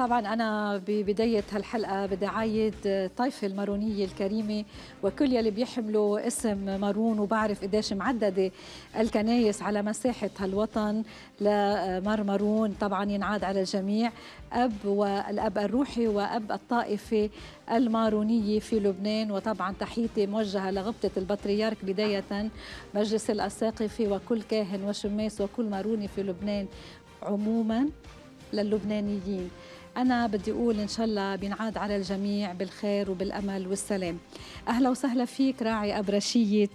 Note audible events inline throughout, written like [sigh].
طبعا أنا ببداية هالحلقة بدي أعايد طايفة المارونية الكريمة وكل يلي بيحملوا اسم مارون وبعرف قديش معددة الكنايس على مساحة هالوطن لمار مارون طبعا ينعاد على الجميع أب والأب الروحي وأب الطائفة المارونية في لبنان وطبعا تحيتي موجهة لغبطة البطريرك بداية مجلس الأساقفة وكل كاهن وشماس وكل ماروني في لبنان عموما للبنانيين أنا بدي أقول إن شاء الله بينعاد على الجميع بالخير وبالأمل والسلام أهلا وسهلا فيك راعي أبرشية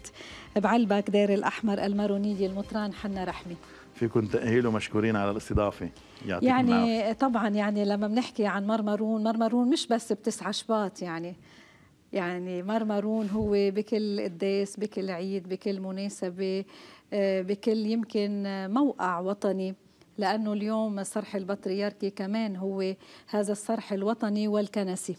بعلبك دير الأحمر المارونية المطران حنا رحمي فيكم تأهيل ومشكورين على الاستضافة يعني العافية. طبعا يعني لما بنحكي عن مرمرون مرمرون مش بس بتسعة شباط يعني يعني مرمرون هو بكل قداس بكل عيد بكل مناسبة آه، بكل يمكن موقع وطني لأنه اليوم صرح البطريركي كمان هو هذا الصرح الوطني والكنسي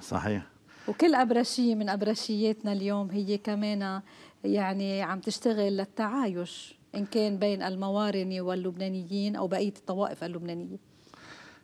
صحيح وكل أبرشية من أبرشياتنا اليوم هي كمان يعني عم تشتغل للتعايش إن كان بين الموارنة واللبنانيين أو بقية الطوائف اللبنانية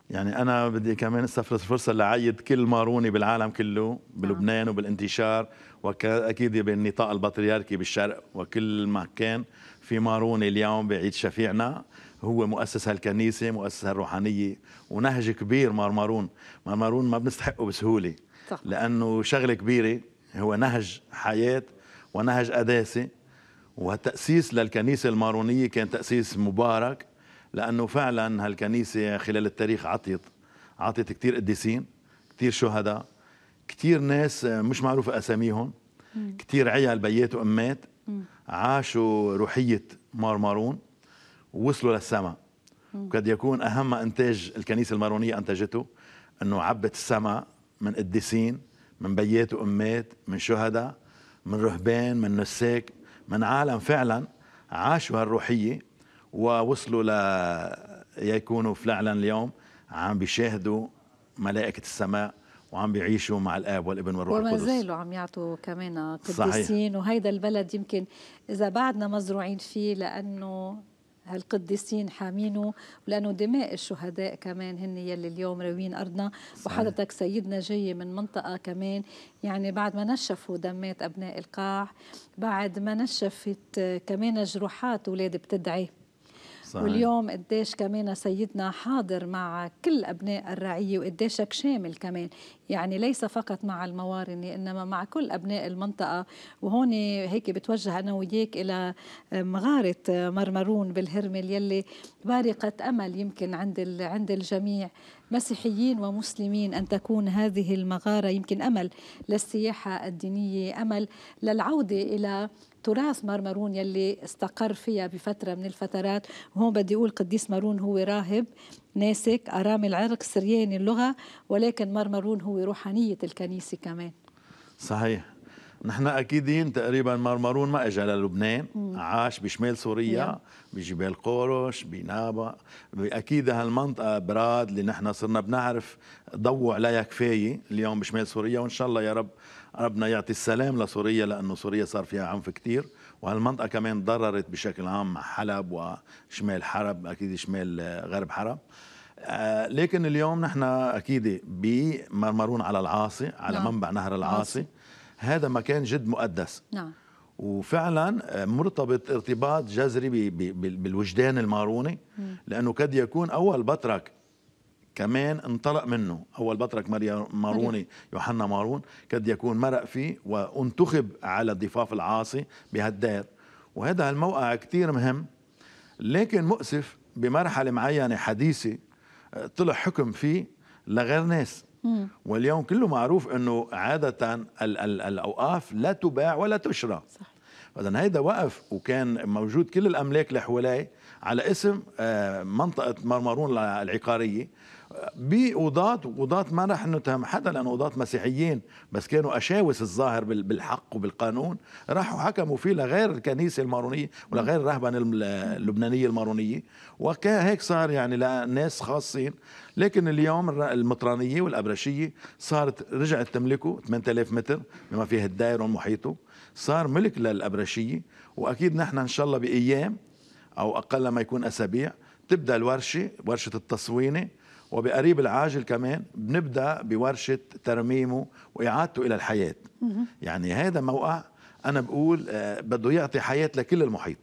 يعني أنا بدي كمان استفرد الفرصة لعيد كل ماروني بالعالم كله بلبنان نعم. وبالانتشار وأكيد بالنطاق البطريركي بالشرق وكل ما كان في ماروني اليوم بعيد شفيعنا هو مؤسس هالكنيسه مؤسس الروحانية ونهج كبير مارمارون مارمارون ما بنستحقه بسهوله صح. لانه شغله كبيره هو نهج حياه ونهج قداسه وتاسيس للكنيسه المارونيه كان تاسيس مبارك لانه فعلا هالكنيسه خلال التاريخ عطيت عطيت كثير قديسين كثير شهداء كثير ناس مش معروفه اساميهم كثير عيال بيات وامات عاشوا روحيه مارمارون وصلوا للسماء وقد يكون أهم إنتاج الكنيسة المارونية أنتجته أنه عبت السماء من قديسين من بيات وأمات من شهداء من رهبان من نساك من عالم فعلا عاشوا هالروحية ووصلوا ل يكونوا فعلا اليوم عم بيشاهدوا ملائكة السماء وعم بيعيشوا مع الاب والابن والروح وما القدس وما زالوا عم يعطوا كمان قديسين صحيح. وهيدا البلد يمكن اذا بعدنا مزروعين فيه لانه هالقديسين حامينه ولانه دماء الشهداء كمان هن يلي اليوم راويين ارضنا صحيح. وحضرتك سيدنا جاي من منطقه كمان يعني بعد ما نشفوا دمات ابناء القاع بعد ما نشفت كمان جروحات اولاد بتدعي صحيح. واليوم قديش كمان سيدنا حاضر مع كل أبناء الرعية وقديشك شامل كمان يعني ليس فقط مع الموارنة إنما مع كل أبناء المنطقة وهون هيك بتوجه أنا وياك إلى مغارة مرمرون بالهرمل يلي بارقة أمل يمكن عند عند الجميع مسيحيين ومسلمين أن تكون هذه المغارة يمكن أمل للسياحة الدينية أمل للعودة إلى تراث مرمرون يلي استقر فيها بفترة من الفترات وهون بدي أقول قديس مارون هو راهب ناسك ارامي العرق سرياني اللغة ولكن مرمرون هو روحانية الكنيسة كمان صحيح نحن اكيدين تقريبا مرمرون ما اجى للبنان عاش بشمال سوريا بجبال قورش بنابا اكيد هالمنطقه براد اللي نحن صرنا بنعرف ضو عليها كفايه اليوم بشمال سوريا وان شاء الله يا رب ربنا يعطي السلام لسوريا لانه سوريا صار فيها عنف كثير وهالمنطقه كمان ضررت بشكل عام حلب وشمال حرب اكيد شمال غرب حرب آه، لكن اليوم نحن اكيد بمرمرون على العاصي على نعم. منبع نهر العاصي هذا مكان جد مقدس نعم وفعلا آه، مرتبط ارتباط جذري بالوجدان الماروني لانه قد يكون اول بطرك كمان انطلق منه أول بطرك ماريا ماروني يوحنا مارون قد يكون مرق فيه وانتخب على ضفاف العاصي بهالدير وهذا الموقع كتير مهم لكن مؤسف بمرحلة معينة حديثة آه، طلع حكم فيه لغير ناس واليوم كله معروف انه عاده ال ال الاوقاف لا تباع ولا تشرى صح فاذا هيدا وقف وكان موجود كل الاملاك اللي حواليه على اسم آه، منطقه مرمرون العقاريه بقضاة وقضاة ما رح نتهم حدا لأنه قضاة مسيحيين بس كانوا أشاوس الظاهر بالحق وبالقانون راحوا حكموا فيه لغير الكنيسة المارونية ولغير الرهبنة اللبنانية المارونية وهيك صار يعني لناس خاصين لكن اليوم المطرانية والأبرشية صارت رجعت تملكه 8000 متر بما فيها الدائرة ومحيطه صار ملك للأبرشية وأكيد نحن إن شاء الله بأيام أو أقل ما يكون أسابيع تبدأ الورشة ورشة التصوينة وبقريب العاجل كمان بنبدا بورشه ترميمه واعادته الى الحياه يعني هذا موقع انا بقول آه، بده يعطي حياه لكل المحيط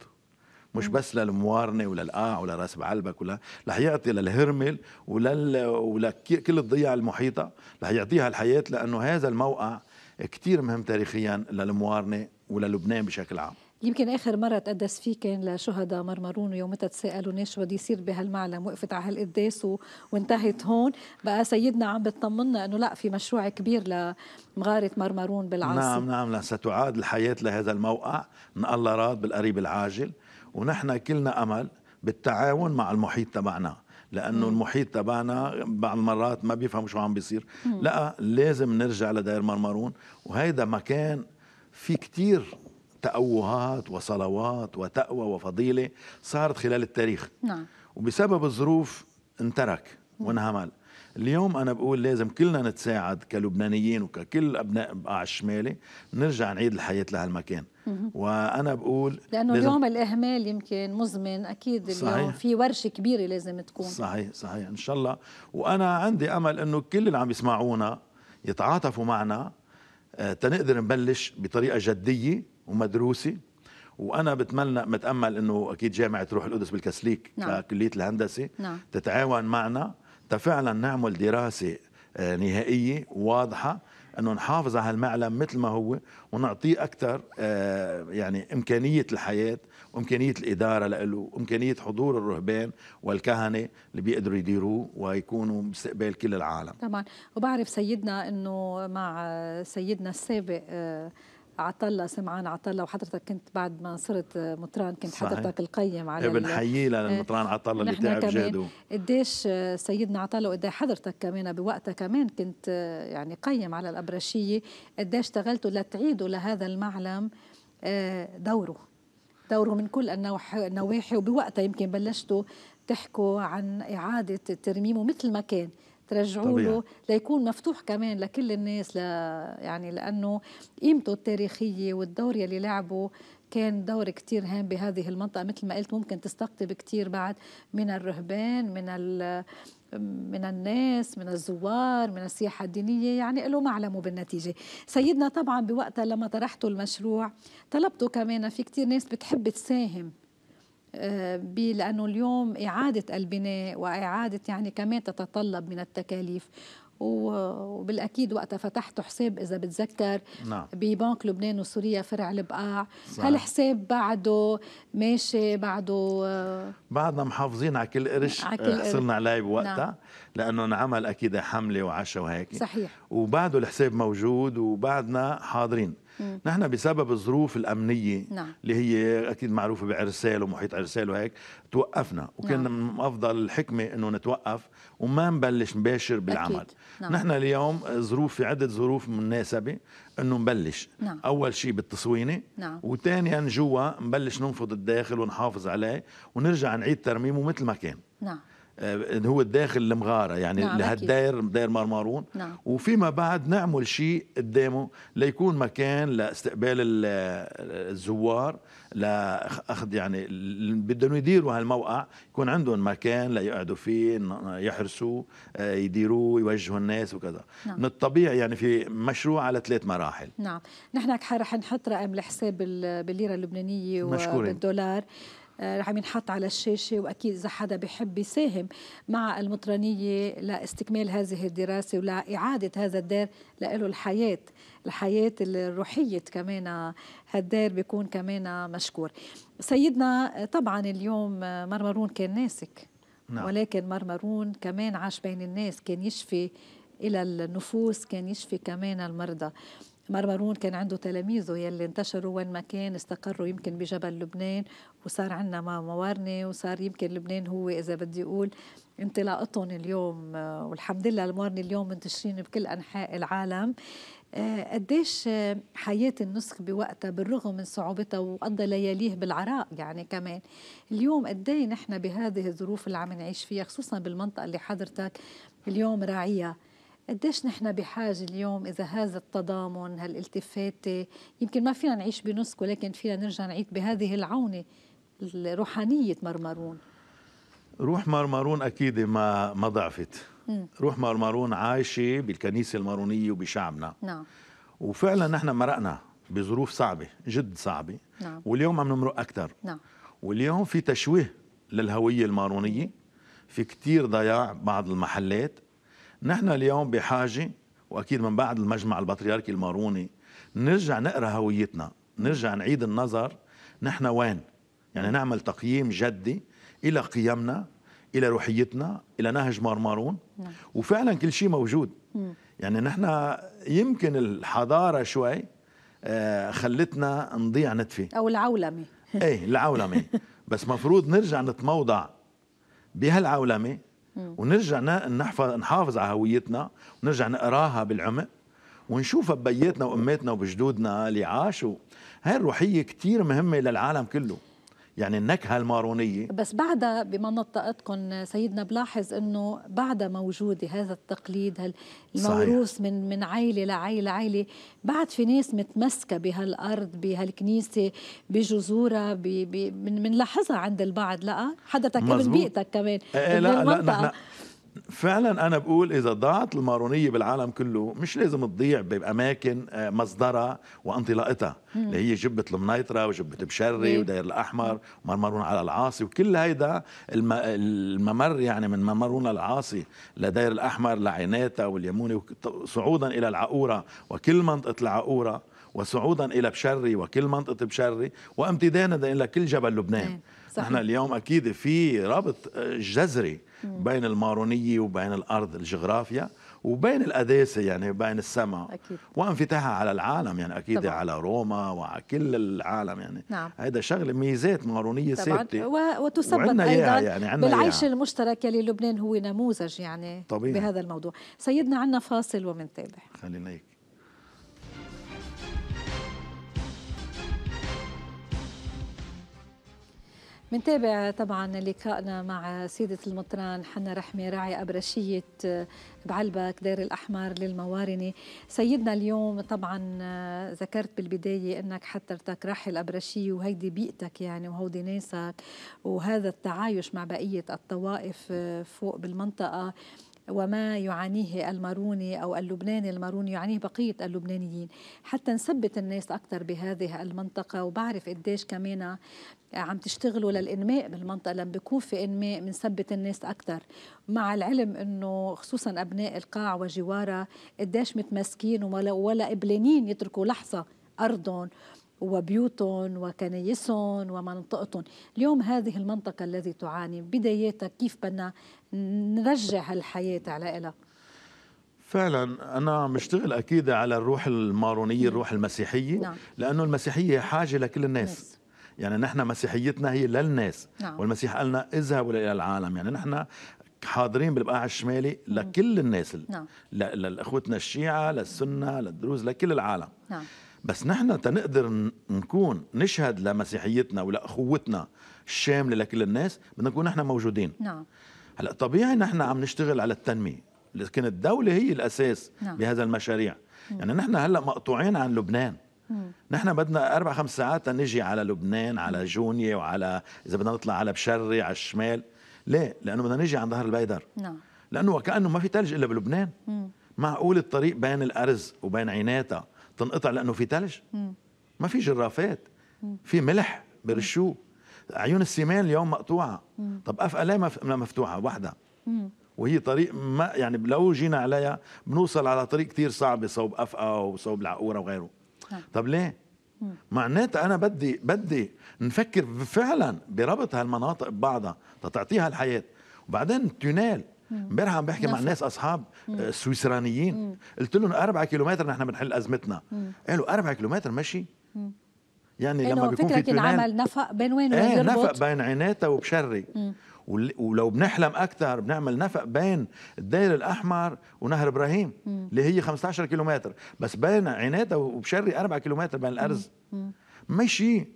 مش بس للموارنه وللقاع ولراس بعلبك ولا رح يعطي للهرمل ولل ولكل الضياع المحيطه رح يعطيها الحياه لانه هذا الموقع كثير مهم تاريخيا للموارنه وللبنان بشكل عام يمكن اخر مره تقدس فيه كان لشهداء مرمرون ويومتها تساءلوا ليش بده يصير بهالمعلم وقفت على هالقداس وانتهت هون بقى سيدنا عم بتطمنا انه لا في مشروع كبير لمغاره مرمرون بالعاصمه نعم نعم لا ستعاد الحياه لهذا الموقع ان الله راد بالقريب العاجل ونحن كلنا امل بالتعاون مع المحيط تبعنا لانه المحيط تبعنا بعض المرات ما بيفهم شو عم بيصير لا لازم نرجع لدير مرمرون وهيدا مكان في كتير تأوهات وصلوات وتأوى وفضيلة صارت خلال التاريخ نعم وبسبب الظروف انترك وانهمل اليوم أنا بقول لازم كلنا نتساعد كلبنانيين وككل أبناء بقاع الشمالي نرجع نعيد الحياة لهالمكان وانا بقول لانه اليوم الاهمال يمكن مزمن اكيد صحيح. اليوم في ورشه كبيره لازم تكون صحيح صحيح ان شاء الله وانا عندي امل انه كل اللي عم يسمعونا يتعاطفوا معنا آه، تنقدر نبلش بطريقه جديه ومدروسه وانا بتمنى متامل انه اكيد جامعه روح القدس بالكسليك نعم. كليه الهندسه نعم. تتعاون معنا تفعلا نعمل دراسه آه، نهائيه واضحه انه نحافظ على هالمعلم مثل ما هو ونعطيه اكثر آه، يعني امكانيه الحياه وامكانيه الاداره له وامكانيه حضور الرهبان والكهنه اللي بيقدروا يديروه ويكونوا باستقبال كل العالم طبعا وبعرف سيدنا انه مع سيدنا السابق آه، عطلة سمعان عطلة وحضرتك كنت بعد ما صرت مطران كنت صحيح. حضرتك القيم على بنحييه إيه. للمطران عطلة اللي تعب جهده قديش سيدنا عطلة وقدي حضرتك كمان بوقتها كمان كنت يعني قيم على الأبرشية قديش اشتغلتوا لتعيدوا لهذا المعلم آه، دوره دوره من كل النواحي وبوقتها يمكن بلشتوا تحكوا عن إعادة ترميمه مثل ما كان ترجعوا له ليكون مفتوح كمان لكل الناس ل... يعني لانه قيمته التاريخيه والدور يلي لعبه كان دور كتير هام بهذه المنطقة مثل ما قلت ممكن تستقطب كتير بعد من الرهبان من من الناس من الزوار من السياحة الدينية يعني له معلمه بالنتيجة سيدنا طبعا بوقتها لما طرحتوا المشروع طلبتوا كمان في كتير ناس بتحب تساهم آه، لانه اليوم اعاده البناء واعاده يعني كمان تتطلب من التكاليف وبالاكيد وقتها فتحتوا حساب اذا بتذكر نعم. ببنك لبنان وسوريا فرع البقاع هل هالحساب بعده ماشي بعده آه، بعدنا محافظين على كل قرش حصلنا عليه بوقتها نعم. لانه انعمل اكيد حمله وعشاء وهيك صحيح وبعده الحساب موجود وبعدنا حاضرين نحن بسبب الظروف الامنيه نعم. اللي هي اكيد معروفه بعرسال ومحيط عرسال وهيك توقفنا وكان نعم. من افضل الحكمه انه نتوقف وما نبلش مباشر بالعمل أكيد. نعم. نحن اليوم ظروف في عده ظروف مناسبه انه نبلش نعم. اول شيء بالتصوينه نعم. وثانيا جوا نبلش ننفض الداخل ونحافظ عليه ونرجع نعيد ترميمه مثل ما كان نعم اللي آه، هو داخل المغاره يعني نعم لهالدير دير مرمارون نعم. وفيما بعد نعمل شيء قدامه ليكون مكان لاستقبال الزوار لاخذ يعني بدهم يديروا هالموقع يكون عندهم مكان ليقعدوا فيه يحرسوا آه، يديروه يوجهوا الناس وكذا نعم. من الطبيعي يعني في مشروع على ثلاث مراحل نعم نحن رح نحط رقم الحساب بالليره اللبنانيه وبالدولار مشكورين. آه، رح ينحط على الشاشة وأكيد إذا حدا بحب يساهم مع المطرانية لاستكمال هذه الدراسة ولإعادة هذا الدار لإله الحياة الحياة الروحية كمان هالدار بيكون كمان مشكور سيدنا طبعا اليوم مرمرون كان ناسك نعم. ولكن مرمرون كمان عاش بين الناس كان يشفي إلى النفوس كان يشفي كمان المرضى مرمرون كان عنده تلاميذه يلي انتشروا وين ما كان استقروا يمكن بجبل لبنان وصار عندنا موارنة وصار يمكن لبنان هو إذا بدي أقول انطلاقتهم اليوم آه، والحمد لله الموارنة اليوم منتشرين بكل أنحاء العالم آه، قديش آه، حياة النسخ بوقتها بالرغم من صعوبتها وقضى لياليه بالعراء يعني كمان اليوم قدي نحن بهذه الظروف اللي عم نعيش فيها خصوصا بالمنطقة اللي حضرتك اليوم راعيها قديش نحن بحاجة اليوم إذا هذا التضامن هالالتفاتة يمكن ما فينا نعيش بنسك ولكن فينا نرجع نعيد بهذه العونة روحانية مرمرون روح مرمرون أكيد ما ما ضعفت مم. روح مرمرون عايشة بالكنيسة المارونية وبشعبنا نعم وفعلا نحن مرقنا بظروف صعبة جد صعبة نعم. واليوم عم نمرق أكثر نعم. واليوم في تشويه للهوية المارونية في كتير ضياع بعض المحلات نحن اليوم بحاجه واكيد من بعد المجمع البطريركي الماروني نرجع نقرا هويتنا نرجع نعيد النظر نحن وين يعني نعمل تقييم جدي الى قيمنا الى روحيتنا الى نهج مارمارون نعم. وفعلا كل شيء موجود يعني نحن يمكن الحضاره شوي آه، خلتنا نضيع نتفي او العولمه ايه العولمه [laughs] بس مفروض نرجع نتموضع بهالعولمه ونرجع نحفظ نحافظ على هويتنا ونرجع نقراها بالعمق ونشوفها ببيتنا واماتنا وبجدودنا اللي عاشوا هاي الروحيه كثير مهمه للعالم كله يعني النكهة المارونية بس بعدها نطقتكم سيدنا بلاحظ أنه بعدها موجودة هذا التقليد الموروث صحيح. من من عائلة لعائلة عائلة بعد في ناس متمسكة بهالأرض بهالكنيسة بجذورها بنلاحظها عند البعض لا حضرتك من بيئتك كمان اه لا لا, لا, لا فعلا انا بقول اذا ضاعت المارونيه بالعالم كله مش لازم تضيع باماكن آه، مصدرها وانطلاقتها اللي هي جبه المنيطره وجبه بشري إيه. ودير الاحمر ومرمرون على العاصي وكل هيدا الممر يعني من ممرون العاصي لدير الاحمر لعيناتا واليمونه صعودا الى العقوره وكل منطقه العقوره وصعودا الى بشري وكل منطقه بشري وامتدادا الى كل جبل لبنان إيه. صحيح. نحن اليوم أكيد في رابط آه، جذري بين المارونية وبين الأرض الجغرافيا وبين القداسة يعني بين السماء أكيد. وانفتاحها على العالم يعني أكيد طبعا. على روما وعلى كل العالم يعني نعم. هيدا شغلة ميزات مارونية ثابتة و... وتسبب أيضا يعني بالعيش إياها. المشترك يلي لبنان هو نموذج يعني طبيعي. بهذا الموضوع سيدنا عنا فاصل ومن تابع خلينا هيك منتابع طبعا لقائنا مع سيدة المطران حنا رحمة راعي أبرشية بعلبك دير الأحمر للموارنة سيدنا اليوم طبعا ذكرت بالبداية أنك حضرتك راحل أبرشية وهيدي بيئتك يعني وهودي ناسك وهذا التعايش مع بقية الطوائف فوق بالمنطقة وما يعانيه الماروني أو اللبناني الماروني يعانيه بقية اللبنانيين حتى نثبت الناس أكثر بهذه المنطقة وبعرف قديش كمان عم تشتغلوا للانماء بالمنطقه لما بيكون في انماء بنثبت الناس اكثر مع العلم انه خصوصا ابناء القاع وجوارها قديش متمسكين ولا ولا قبلانين يتركوا لحظه ارضهم وبيوتهم وكنايسهم ومنطقتهم اليوم هذه المنطقة التي تعاني بدايتها كيف بدنا نرجع الحياة على إلها فعلا انا مشتغل اكيد على الروح المارونيه نعم. الروح المسيحيه نعم. لانه المسيحيه حاجه لكل الناس يعني نحن مسيحيتنا هي للناس نعم. والمسيح قالنا اذهبوا الى العالم يعني نحن حاضرين بالبقاع الشمالي لكل الناس نعم. لاخوتنا الشيعه للسنه للدروز لكل العالم نعم. بس نحن تنقدر نكون نشهد لمسيحيتنا ولاخوتنا الشامله لكل الناس بدنا نكون نحن موجودين نعم هلا طبيعي نحن عم نشتغل على التنميه لكن الدوله هي الاساس نعم. بهذا المشاريع مم. يعني نحن هلا مقطوعين عن لبنان مم. نحن بدنا اربع خمس ساعات نجي على لبنان على جونية وعلى اذا بدنا نطلع على بشري على الشمال ليه لانه بدنا نجي عن ظهر البيدر نعم لانه وكانه ما في ثلج الا بلبنان معقول الطريق بين الارز وبين عيناتها تنقطع لانه في ثلج ما في جرافات في ملح برشوه عيون السمان اليوم مقطوعه طب افقى ليه مفتوحه وحدها وهي طريق ما يعني لو جينا عليها بنوصل على طريق كثير صعب صوب افقى وصوب العقوره وغيره نعم. طب ليه معناتها انا بدي بدي نفكر فعلا بربط هالمناطق ببعضها تعطيها الحياه وبعدين تونيل امبارح عم بحكي مع ناس اصحاب آه، سويسرانيين قلت لهم 4 كيلومتر نحن بنحل ازمتنا قالوا 4 كيلومتر مشي يعني لما بيكون في فكره عمل نفق بين وين وين ايه نفق بين عيناتا وبشري ولو بنحلم اكثر بنعمل نفق بين الدير الاحمر ونهر ابراهيم اللي هي 15 كيلومتر بس بين عيناتا وبشري 4 كيلومتر بين الارز ماشي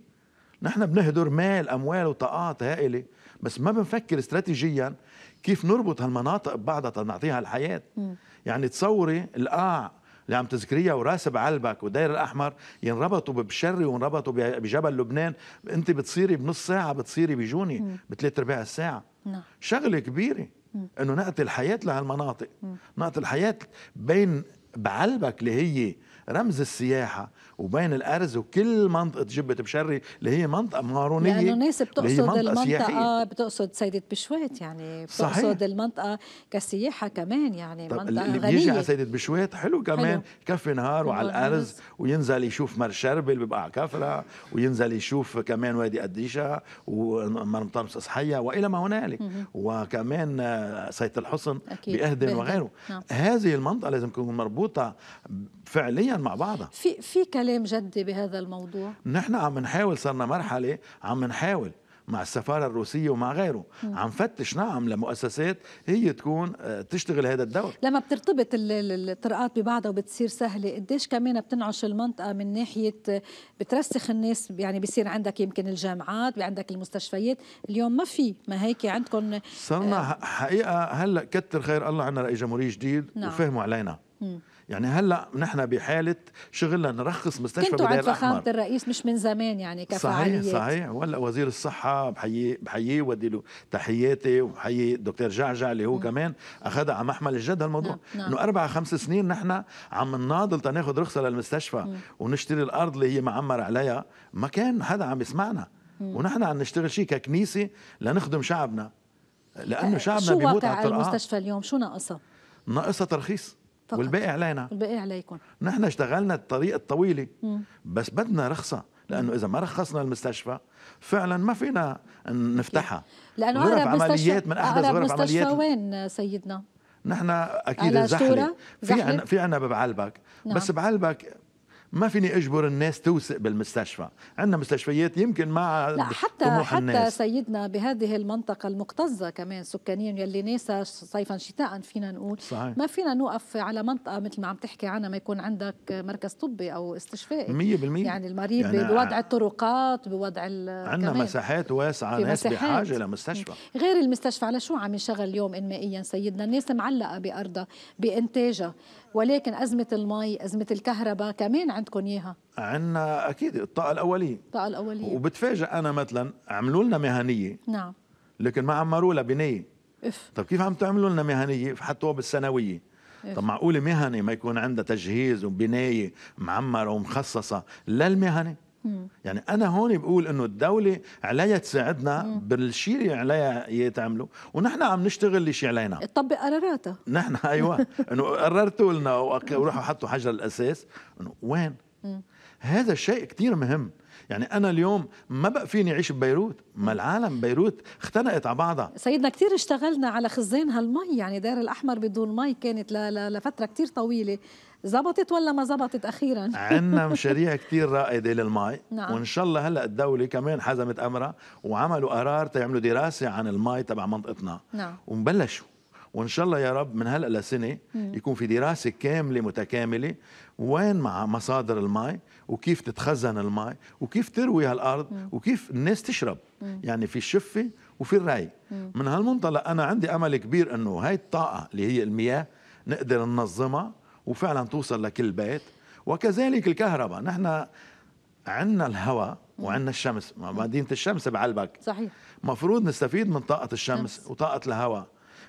نحن بنهدر مال اموال وطاقات هائله بس ما بنفكر استراتيجيا كيف نربط هالمناطق ببعضها تنعطيها طيب الحياه م. يعني تصوري القاع اللي عم تذكريها وراس بعلبك والداير الاحمر ينربطوا ببشري وينربطوا بجبل لبنان انت بتصيري بنص ساعه بتصيري بجوني بثلاث ارباع الساعه نعم. شغله كبيره انه نعطي الحياه لهالمناطق نعطي الحياه بين بعلبك اللي هي رمز السياحه وبين الارز وكل منطقه جبه بشري اللي هي منطقه مارونيه لانه الناس بتقصد منطقة المنطقه سياحية. آه، بتقصد سيده بشويت يعني بتقصد صحيح. المنطقه كسياحه كمان يعني طب منطقه اللي غنيه بيجي على سيده بشويت حلو كمان كفي نهار وعلى الارز وينزل يشوف مر شربل على كفره وينزل يشوف كمان وادي قديشه مطرمس اصحيه والى ما هنالك وكمان سيده الحصن باهدن وغيره نعم. هذه المنطقه لازم تكون مربوطه فعليا مع بعضها في في كلام جدي بهذا الموضوع نحن عم نحاول صرنا مرحله عم نحاول مع السفاره الروسيه ومع غيره مم. عم فتش نعم لمؤسسات هي تكون آه، تشتغل هذا الدور لما بترتبط الطرقات ببعضها وبتصير سهله قديش كمان بتنعش المنطقه من ناحيه آه، بترسخ الناس يعني بصير عندك يمكن الجامعات عندك المستشفيات اليوم ما في ما هيك عندكم آه، صرنا آه حقيقه هلا كتر خير الله عنا رئيس جمهوريه جديد نعم. وفهموا علينا مم. يعني هلا نحن بحاله شغلنا نرخص مستشفى كنتوا عند فخامه الرئيس مش من زمان يعني كفعاليات صحيح صحيح ولا وزير الصحه بحييه بحييه وبدي له تحياتي وبحيي الدكتور جعجع اللي هو م. كمان اخذها على محمل الجد هالموضوع نعم،, نعم. انه اربع خمس سنين نحن عم نناضل تناخذ رخصه للمستشفى م. ونشتري الارض اللي هي معمر عليها ما كان حدا عم يسمعنا م. ونحن عم نشتغل شيء ككنيسه لنخدم شعبنا لانه آه، شعبنا شو بيموت على شو واقع المستشفى اليوم شو ناقصها؟ ناقصها ترخيص فقط. والباقي علينا الباقي عليكم نحن اشتغلنا الطريق الطويله بس بدنا رخصه لانه اذا ما رخصنا المستشفى فعلا ما فينا نفتحها لانه غرف عمليات من احدث غرف عمليات وين سيدنا نحن اكيد الزحله في عنا في عنا ببعلبك نعم. بس بعلبك ما فيني اجبر الناس توثق بالمستشفى عندنا مستشفيات يمكن ما لا حتى حتى الناس. سيدنا بهذه المنطقه المكتظه كمان سكانيا يلي ناسا صيفا شتاء فينا نقول صحيح. ما فينا نوقف على منطقه مثل ما عم تحكي عنها ما يكون عندك مركز طبي او استشفائي 100% يعني المريض يعني بوضع الطرقات بوضع عندنا مساحات واسعه ناس بحاجه لمستشفى إيه. غير المستشفى على شو عم يشغل اليوم انمائيا سيدنا الناس معلقه بارضها بانتاجها ولكن أزمة المي أزمة الكهرباء كمان عندكم إياها عندنا أكيد الطاقة الأولية الطاقة الأولية وبتفاجئ أنا مثلا عملوا لنا مهنية نعم لكن ما عمروا لها بنية إف. طب كيف عم تعملوا لنا مهنية حطوها بالسنوية طب معقولة مهنة ما يكون عندها تجهيز وبناية معمرة ومخصصة للمهنة مم. يعني انا هون بقول انه الدوله عليها تساعدنا بالشيء اللي عليها تعمله ونحن عم نشتغل اللي شيء علينا تطبق قراراتها نحن [laughs] ايوه انه قررتوا لنا وروحوا حطوا حجر الاساس انه وين مم. هذا الشيء كثير مهم يعني انا اليوم ما بقى فيني اعيش ببيروت ما العالم بيروت اختنقت على بعضها سيدنا كثير اشتغلنا على خزان هالمي يعني دار الاحمر بدون مي كانت لفتره كثير طويله زبطت ولا ما زبطت اخيرا [laughs] عندنا مشاريع كثير رائده للمي نعم. وان شاء الله هلا الدوله كمان حزمت امرها وعملوا قرار تعملوا دراسه عن المي تبع منطقتنا نعم. ومبلشوا وان شاء الله يا رب من هلا لسنه يكون في دراسه كامله متكامله وين مع مصادر المي وكيف تتخزن المي وكيف تروي هالارض وكيف الناس تشرب يعني في الشفه وفي الري من هالمنطلق انا عندي امل كبير انه هاي الطاقه اللي هي المياه نقدر ننظمها وفعلا توصل لكل بيت وكذلك الكهرباء نحن عندنا الهواء وعندنا الشمس مدينة الشمس بعلبك صحيح مفروض نستفيد من طاقة الشمس نفس. وطاقة الهواء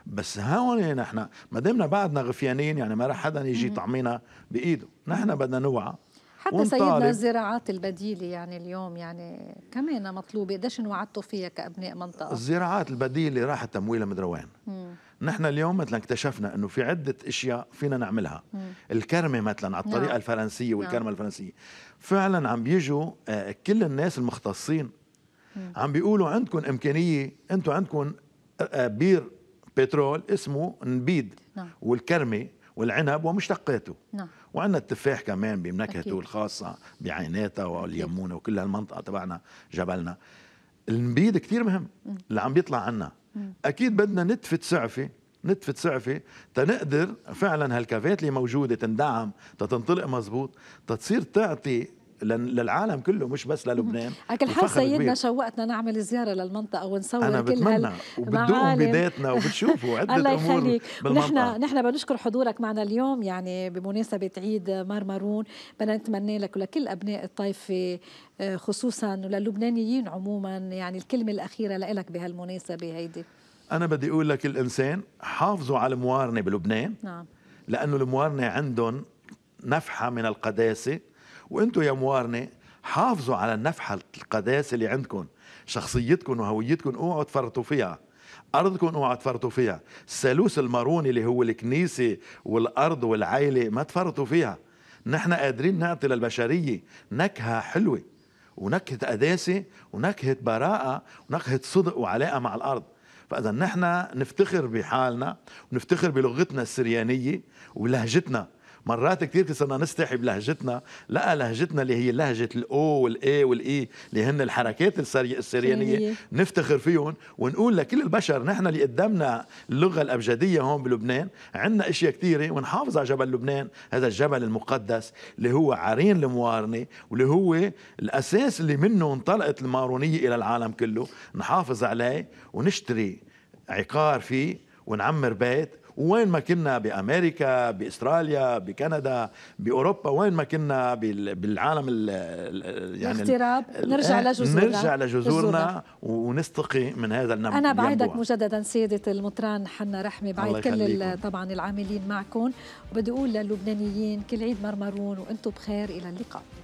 بس هون نحن ما دامنا بعدنا غفيانين يعني ما رح حدا يجي يطعمينا بايده نحن بدنا نوعى حتى سيدنا الزراعات البديله يعني اليوم يعني كمان مطلوبه قديش انوعدتوا فيها كابناء منطقه الزراعات البديله راح تمويلها مدري وين نحن اليوم مثلا اكتشفنا انه في عده اشياء فينا نعملها مم. الكرمه مثلا على الطريقه نعم. الفرنسيه والكرمه نعم. الفرنسيه فعلا عم بيجوا آه، كل الناس المختصين مم. عم بيقولوا عندكم امكانيه انتم عندكم آه، آه، بير بترول اسمه نبيد نعم. والكرمه والعنب ومشتقاته نعم وعندنا التفاح كمان بنكهته الخاصه بعيناتها واليمونه وكل هالمنطقه تبعنا جبلنا النبيد كثير مهم اللي عم بيطلع عنا اكيد بدنا نتفه سعفه نتفة سعفة تنقدر فعلا هالكافات اللي موجودة تندعم تتنطلق مزبوط تتصير تعطي للعالم كله مش بس للبنان على حال سيدنا شوقتنا نعمل زياره للمنطقه ونصور أنا كل بتمنى وبتدوم بدايتنا وبتشوفوا [laughs] عده الله يخليك نحن نحن بنشكر حضورك معنا اليوم يعني بمناسبه عيد مرمرون بدنا نتمنى لك ولكل ابناء الطائفه خصوصا وللبنانيين عموما يعني الكلمه الاخيره لك بهالمناسبه هيدي انا بدي اقول لكل انسان حافظوا على الموارنه بلبنان نعم لانه الموارنه عندهم نفحه من القداسه وانتم يا موارنه حافظوا على النفحه القداسه اللي عندكم شخصيتكم وهويتكم اوعوا تفرطوا فيها ارضكم اوعوا تفرطوا فيها الثالوث الماروني اللي هو الكنيسه والارض والعائله ما تفرطوا فيها نحن قادرين نعطي للبشريه نكهه حلوه ونكهه قداسه ونكهه براءه ونكهه صدق وعلاقه مع الارض فاذا نحن نفتخر بحالنا ونفتخر بلغتنا السريانيه ولهجتنا مرات كثير صرنا نستحي بلهجتنا لا لهجتنا اللي هي لهجه الاو والاي والاي e اللي هن الحركات السريانيه نفتخر فيهم ونقول لكل البشر نحن اللي قدامنا اللغه الابجديه هون بلبنان عندنا اشياء كثيره ونحافظ على جبل لبنان هذا الجبل المقدس اللي هو عرين الموارنه واللي هو الاساس اللي منه انطلقت المارونيه الى العالم كله نحافظ عليه ونشتري عقار فيه ونعمر بيت وين ما كنا بامريكا باستراليا بكندا باوروبا وين ما كنا بالعالم يعني الاغتراب نرجع إيه، لجذورنا نرجع لجذورنا ونستقي من هذا النمو انا بعيدك مجددا سياده المطران حنا رحمه بعيد كل طبعا العاملين معكم وبدي اقول للبنانيين كل عيد مرمرون وانتم بخير الى اللقاء